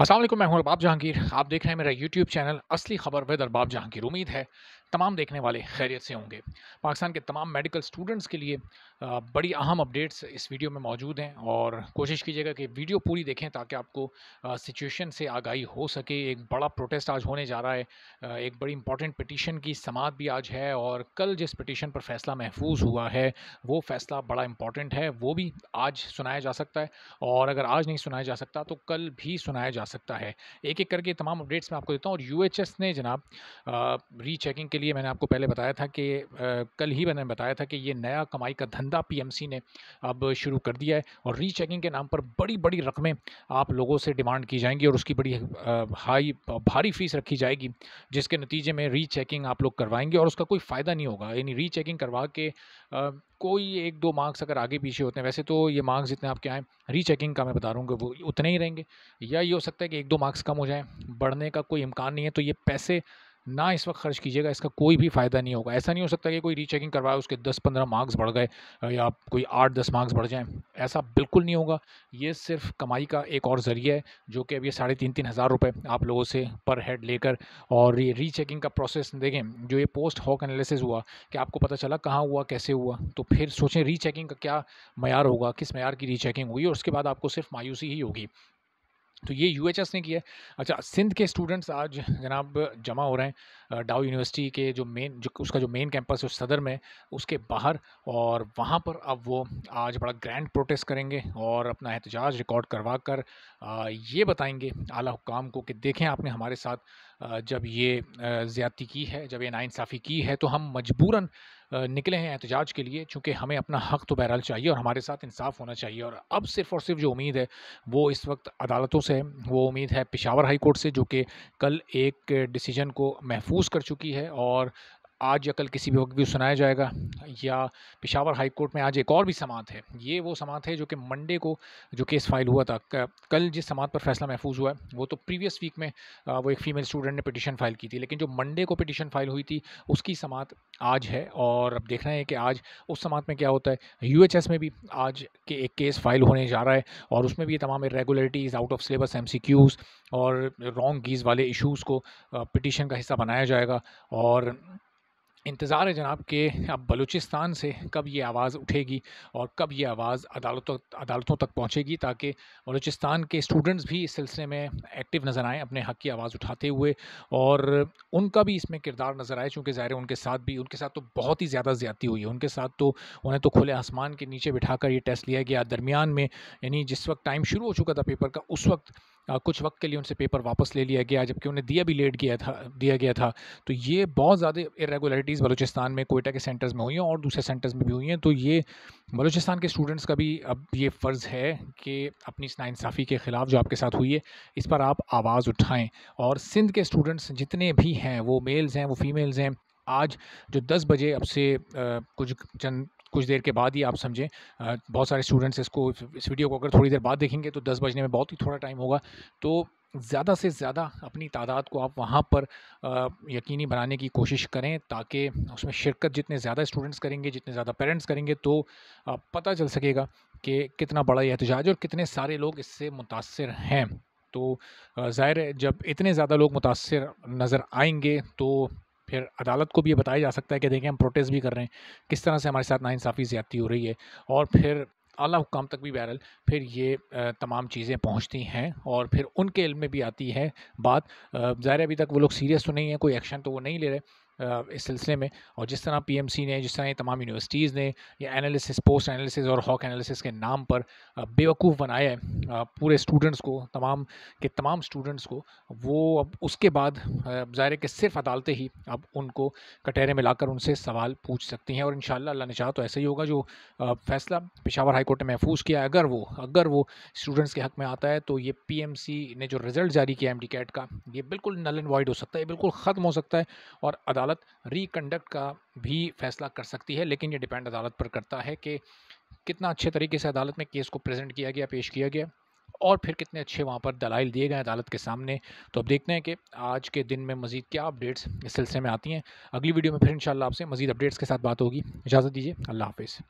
असल मैं हूं अरबाब जहांगीर आप देख रहे हैं मेरा यूट्यूब चैनल असली खबर वेद अरबाब जहांगीर उम्मीद है तमाम देखने वाले खैरियत से होंगे पाकिस्तान के तमाम मेडिकल स्टूडेंट्स के लिए बड़ी अहम अपडेट्स इस वीडियो में मौजूद हैं और कोशिश कीजिएगा कि वीडियो पूरी देखें ताकि आपको सिचुएशन से आगाही हो सके एक बड़ा प्रोटेस्ट आज होने जा रहा है एक बड़ी इंपॉर्टेंट पटिशन की समात भी आज है और कल जिस पटिशन पर फैसला महफूज हुआ है वो फैसला बड़ा इंपॉर्टेंट है वो भी आज सुनाया जा सकता है और अगर आज नहीं सुनाया जा सकता तो कल भी सुनाया जा सकता है एक एक करके तमाम अपडेट्स मैं आपको देता हूँ और यू ने जनाब री चेकिंग के लिए मैंने आपको पहले बताया था कि कल ही मैंने बताया था कि ये नया कमाई का धंधा पी ने अब शुरू कर दिया है और री चेकिंग के नाम पर बड़ी बड़ी रकमें आप लोगों से डिमांड की जाएंगी और उसकी बड़ी हाई भारी फीस रखी जाएगी जिसके नतीजे में री चेकिंग आप लोग करवाएंगे और उसका कोई फ़ायदा नहीं होगा यानी री चेकिंग करवा के कोई एक दो मार्क्स अगर आगे पीछे होते हैं वैसे तो ये मार्क्स जितने आपके आए रीचेकिंग का मैं बता रहा हूँ वो उतने ही रहेंगे या ये हो सकता है कि एक दो मार्क्स कम हो जाएँ बढ़ने का कोई इम्कान नहीं है तो ये पैसे ना इस वक्त खर्च कीजिएगा इसका कोई भी फ़ायदा नहीं होगा ऐसा नहीं हो सकता कि कोई रीचेकिंग करवाए उसके दस पंद्रह मार्क्स बढ़ गए या कोई आठ दस मार्क्स बढ़ जाएँ ऐसा बिल्कुल नहीं होगा ये सिर्फ कमाई का एक और ज़रिया है जो कि अब ये साढ़े तीन तीन हज़ार रुपये आप लोगों से पर हेड लेकर और ये रीचेकिंग का प्रोसेस देखें जो ये पोस्ट हॉक एनालिसिस हुआ कि आपको पता चला कहाँ हुआ कैसे हुआ तो फिर सोचें रीचेकिंग का क्या मैार होगा किस मैार की रीचेकिंग हुई और उसके बाद आपको सिर्फ मायूसी ही होगी तो ये यू ने किया है अच्छा सिंध के स्टूडेंट्स आज जनाब जमा हो रहे हैं डाउ यूनिवर्सिटी के जो मेन जो उसका जो मेन कैंपस है सदर में उसके बाहर और वहाँ पर अब वो आज बड़ा ग्रैंड प्रोटेस्ट करेंगे और अपना एहतजाज रिकॉर्ड करवा कर आ, ये बताएंगे आला हुकाम को कि देखें आपने हमारे साथ जब ये ज़्यादती की है जब ये नाइंसाफ़ी की है तो हम मजबूरन निकले हैं एहतजाज के लिए चूँकि हमें अपना हक़ तो बहरहाल चाहिए और हमारे साथ इंसाफ होना चाहिए और अब सिर्फ़ और सिर्फ जो उम्मीद है वो इस वक्त अदालतों से है वो उम्मीद है पिशावर हाई कोर्ट से जो कि कल एक डिसीजन को महफूज कर चुकी है और आज या कल किसी भी वक्त भी सुनाया जाएगा या पिशावर हाई कोर्ट में आज एक और भी समात है ये वो समात है जो कि मंडे को जो केस फाइल हुआ था कल जिस समात पर फैसला महफूज हुआ है वो तो प्रीवियस वीक में वो एक फ़ीमेल स्टूडेंट ने पटिशन फाइल की थी लेकिन जो मंडे को पटिशन फाइल हुई थी उसकी समात आज है और अब देखना है कि आज उस समात में क्या होता है यू में भी आज के एक केस फाइल होने जा रहा है और उसमें भी ये तमाम irregularities out of syllabus um और रॉन्ग गीज़ वाले इशूज़ को पटिशन का हिस्सा बनाया जाएगा और इंतज़ार है जनाब के अब बलूचिस्तान से कब ये आवाज़ उठेगी और कब ये आवाज़ अदालतों अदालतों तक पहुंचेगी ताकि बलूचिस्तान के स्टूडेंट्स भी इस सिलसिले में एक्टिव नज़र आएँ अपने हक़ की आवाज़ उठाते हुए और उनका भी इसमें किरदार नज़र आए चूँकि ज़ाहिर उनके साथ भी उनके साथ तो बहुत ही ज़्यादा ज़्यादी हुई है उनके साथ तो उन्हें तो खुले आसमान के नीचे बिठा कर ये टेस्ट लिया गया दरमियान में यानी जिस वक्त टाइम शुरू हो चुका था पेपर का उस वक्त कुछ वक्त के लिए उनसे पेपर वापस ले लिया गया जबकि उन्हें दिया भी लेट गया था दिया गया था तो ये बहुत ज़्यादा इरेगुलरिटीज़ बलूचिस्तान में कोयटा के सेंटर्स में हुई हैं और दूसरे सेंटर्स में भी हुई हैं तो ये बलूचिस्तान के स्टूडेंट्स का भी अब ये फ़र्ज़ है कि अपनी इस नाइंसाफ़ी के ख़िलाफ़ जो आपके साथ हुई है इस पर आप आवाज़ उठाएँ और सिंध के स्टूडेंट्स जितने भी हैं वो मेल्स हैं वो फीमेल्स हैं आज जो 10 बजे अब से आ, कुछ चंद कुछ देर के बाद ही आप समझें बहुत सारे स्टूडेंट्स इसको इस वीडियो को अगर थोड़ी देर बाद देखेंगे तो दस बजने में बहुत ही थोड़ा टाइम होगा तो ज़्यादा से ज़्यादा अपनी तादाद को आप वहाँ पर यकीनी बनाने की कोशिश करें ताकि उसमें शिरकत जितने ज़्यादा स्टूडेंट्स करेंगे जितने ज़्यादा पेरेंट्स करेंगे तो पता चल सकेगा कि कितना बड़ा यह एहतजाज और कितने सारे लोग इससे मुतासर हैं तो ज़ाहिर है जब इतने ज़्यादा लोग मुतासर नज़र आएंगे तो फिर अदालत को भी ये बताया जा सकता है कि देखें हम प्रोटेस्ट भी कर रहे हैं किस तरह से हमारे साथ नाइंसाफ़ी ज़्यादती हो रही है और फिर अला हुकाम तक भी बहरल फिर ये तमाम चीज़ें पहुंचती हैं और फिर उनके इल में भी आती है बात ज़ाहिर अभी तक वो लोग सीरियस तो नहीं है कोई एक्शन तो वो नहीं ले रहे इस सिलसिले में और जिस तरह पी ने जिस तरह ये तमाम यूनिवर्सिटीज़ ने ये एनालिसिस पोस्ट एनालिसिस और हॉक एनालिसिस के नाम पर बेवकूफ़ बनाया है पूरे स्टूडेंट्स को तमाम के तमाम स्टूडेंट्स को वो अब उसके बाद ज़ाहिर के सिर्फ अदालतें ही अब उनको कटहरे में लाकर उनसे सवाल पूछ सकती हैं और इन अल्लाह ने चाह तो ऐसा ही होगा जो फैसला पेशावर हाईकोर्ट ने महफूज किया अगर वो अगर वो स्टूडेंट्स के हक़ में आता है तो ये पी ने जो रिज़ल्ट जारी किया एम कैट का ये बिल्कुल नल एंड वाइड हो सकता है बिल्कुल ख़त्म हो सकता है और अदालत अदालत रिकंडक्ट का भी फैसला कर सकती है लेकिन ये डिपेंड अदालत पर करता है कि कितना अच्छे तरीके से अदालत में केस को प्रेजेंट किया गया पेश किया गया और फिर कितने अच्छे वहाँ पर दलाइल दिए गए अदालत के सामने तो अब देखते हैं कि आज के दिन में मजीद क्या अपडेट्स इस सिलसिले में आती हैं अगली वीडियो में फिर इंशाल्लाह आपसे मजीद अपडेट्स के साथ बात होगी इजाज़त दीजिए अल्लाह हाफिज़